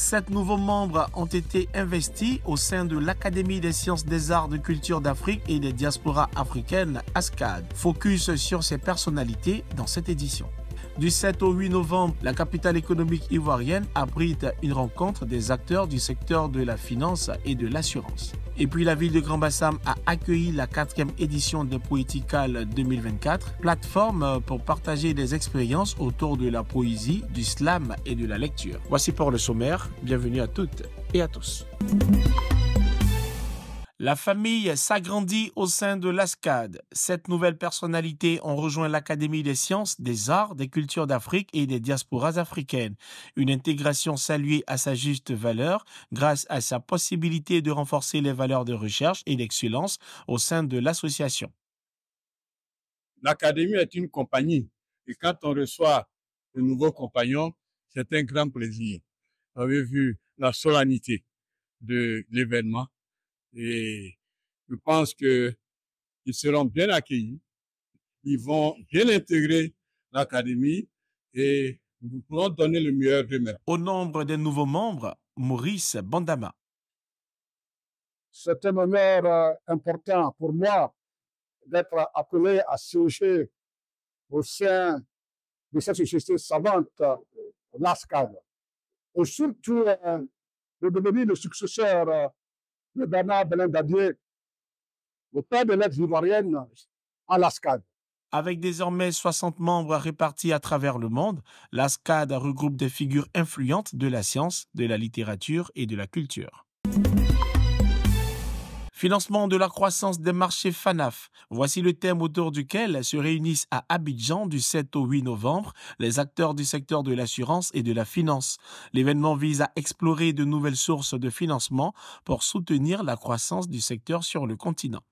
Sept nouveaux membres ont été investis au sein de l'Académie des sciences des arts de culture d'Afrique et des diasporas africaines, ASCAD. Focus sur ces personnalités dans cette édition. Du 7 au 8 novembre, la capitale économique ivoirienne abrite une rencontre des acteurs du secteur de la finance et de l'assurance. Et puis la ville de Grand Bassam a accueilli la quatrième édition de Poétical 2024, plateforme pour partager des expériences autour de la poésie, du slam et de la lecture. Voici pour le sommaire. Bienvenue à toutes et à tous. La famille s'agrandit au sein de l'ASCAD. Cette nouvelle personnalité ont rejoint l'Académie des sciences, des arts, des cultures d'Afrique et des diasporas africaines. Une intégration saluée à sa juste valeur grâce à sa possibilité de renforcer les valeurs de recherche et d'excellence au sein de l'association. L'Académie est une compagnie et quand on reçoit de nouveau compagnon, c'est un grand plaisir. Vous avez vu la solennité de l'événement et je pense que ils seront bien accueillis. Ils vont bien intégrer l'académie et nous pourrons donner le meilleur de mêmes Au nombre des nouveaux membres, Maurice Bandama. C'est un moment euh, important pour moi d'être appelé à siéger au sein de cette société savante, euh, l'ASCAD. Et surtout, euh, de devenir le successeur le Bernard le père de à l'ASCAD. Avec désormais 60 membres répartis à travers le monde, l'ASCAD regroupe des figures influentes de la science, de la littérature et de la culture. Financement de la croissance des marchés FANAF. Voici le thème autour duquel se réunissent à Abidjan du 7 au 8 novembre les acteurs du secteur de l'assurance et de la finance. L'événement vise à explorer de nouvelles sources de financement pour soutenir la croissance du secteur sur le continent.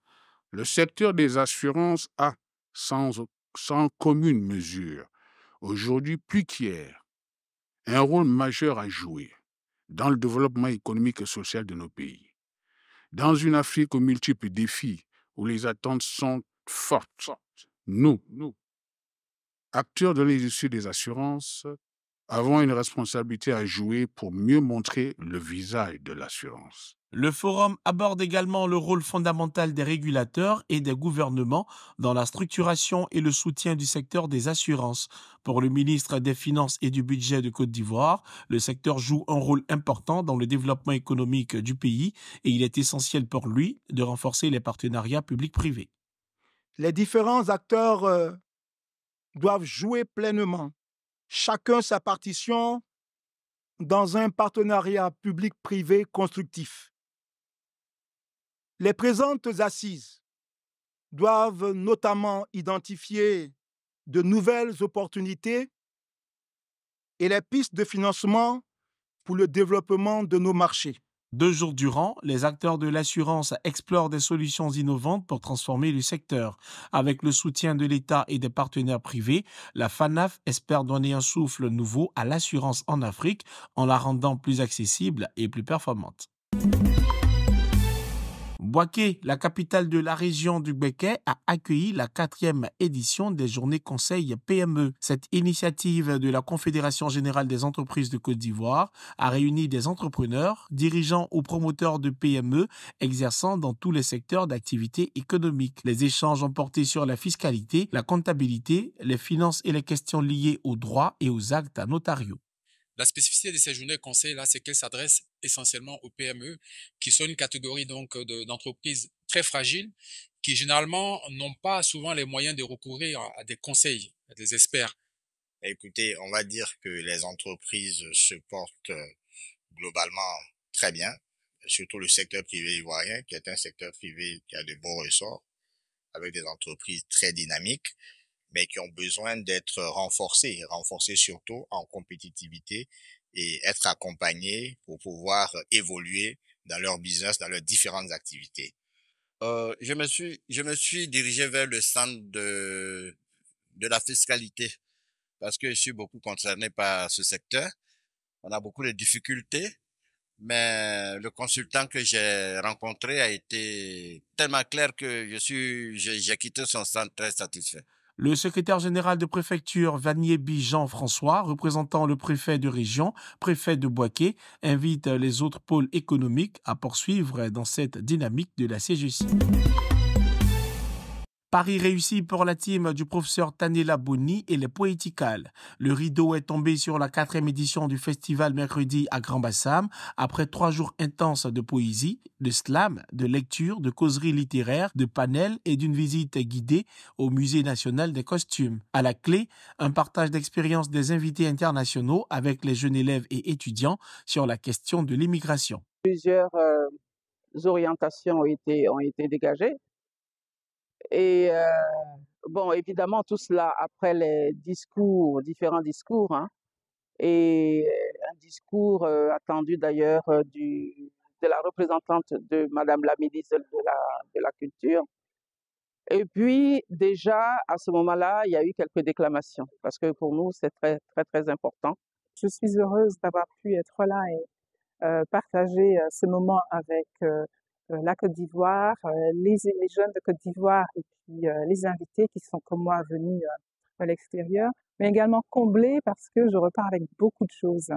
Le secteur des assurances a, sans, commune mesure, aujourd'hui plus qu'hier, un rôle majeur à jouer dans le développement économique et social de nos pays. Dans une Afrique aux multiples défis, où les attentes sont fortes, nous, nous, acteurs de l'industrie des assurances, avons une responsabilité à jouer pour mieux montrer le visage de l'assurance. Le forum aborde également le rôle fondamental des régulateurs et des gouvernements dans la structuration et le soutien du secteur des assurances. Pour le ministre des Finances et du Budget de Côte d'Ivoire, le secteur joue un rôle important dans le développement économique du pays et il est essentiel pour lui de renforcer les partenariats publics-privés. Les différents acteurs euh, doivent jouer pleinement, chacun sa partition dans un partenariat public-privé constructif. Les présentes assises doivent notamment identifier de nouvelles opportunités et les pistes de financement pour le développement de nos marchés. Deux jours durant, les acteurs de l'assurance explorent des solutions innovantes pour transformer le secteur. Avec le soutien de l'État et des partenaires privés, la FANAF espère donner un souffle nouveau à l'assurance en Afrique en la rendant plus accessible et plus performante. Boaké, la capitale de la région du Béquet, a accueilli la quatrième édition des Journées Conseil PME. Cette initiative de la Confédération générale des entreprises de Côte d'Ivoire a réuni des entrepreneurs, dirigeants ou promoteurs de PME exerçant dans tous les secteurs d'activité économique. Les échanges ont porté sur la fiscalité, la comptabilité, les finances et les questions liées aux droits et aux actes à notario. La spécificité de ces journées conseils là, c'est qu'elles s'adressent essentiellement aux PME, qui sont une catégorie donc d'entreprises très fragiles, qui généralement n'ont pas souvent les moyens de recourir à des conseils, à des experts. Écoutez, on va dire que les entreprises se portent euh, globalement très bien, surtout le secteur privé ivoirien, qui est un secteur privé qui a de bons ressorts, avec des entreprises très dynamiques mais qui ont besoin d'être renforcés, renforcés surtout en compétitivité et être accompagnés pour pouvoir évoluer dans leur business, dans leurs différentes activités. Euh, je me suis je me suis dirigé vers le centre de de la fiscalité parce que je suis beaucoup concerné par ce secteur. On a beaucoup de difficultés, mais le consultant que j'ai rencontré a été tellement clair que je suis j'ai quitté son centre très satisfait. Le secrétaire général de préfecture vanier bijan françois représentant le préfet de région, préfet de Boisquet, invite les autres pôles économiques à poursuivre dans cette dynamique de la CGC. Paris réussi pour la team du professeur Tanila Boni et les Poéticales. Le rideau est tombé sur la quatrième édition du festival mercredi à Grand Bassam, après trois jours intenses de poésie, de slam, de lecture, de causeries littéraires, de panels et d'une visite guidée au Musée national des costumes. À la clé, un partage d'expériences des invités internationaux avec les jeunes élèves et étudiants sur la question de l'immigration. Plusieurs euh, orientations ont été dégagées et euh, bon, évidemment, tout cela après les discours, différents discours, hein, et un discours euh, attendu d'ailleurs euh, de la représentante de Madame la ministre de la, de la Culture. Et puis, déjà, à ce moment-là, il y a eu quelques déclamations, parce que pour nous, c'est très, très, très important. Je suis heureuse d'avoir pu être là et partager ce moment avec euh, la Côte d'Ivoire, euh, les, jeunes de Côte d'Ivoire et puis euh, les invités qui sont comme moi venus à l'extérieur, mais également comblés parce que je repars avec beaucoup de choses.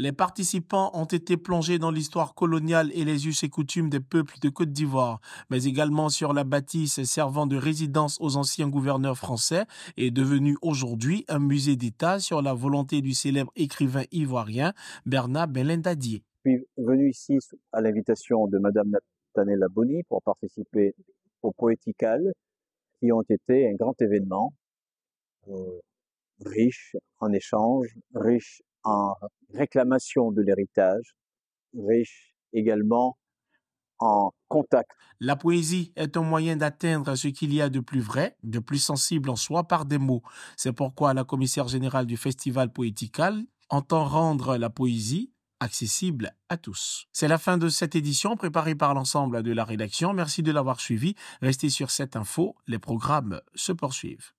Les participants ont été plongés dans l'histoire coloniale et les us et coutumes des peuples de Côte d'Ivoire, mais également sur la bâtisse servant de résidence aux anciens gouverneurs français et devenue aujourd'hui un musée d'État sur la volonté du célèbre écrivain ivoirien Bernard Belindadier. Je suis venu ici à l'invitation de Madame la pour participer au Poéticales, qui ont été un grand événement, euh, riche en échanges, riche en réclamation de l'héritage, riche également en contact. La poésie est un moyen d'atteindre ce qu'il y a de plus vrai, de plus sensible en soi par des mots. C'est pourquoi la commissaire générale du Festival Poétical entend rendre la poésie accessible à tous. C'est la fin de cette édition préparée par l'ensemble de la rédaction. Merci de l'avoir suivi. Restez sur cette info. Les programmes se poursuivent.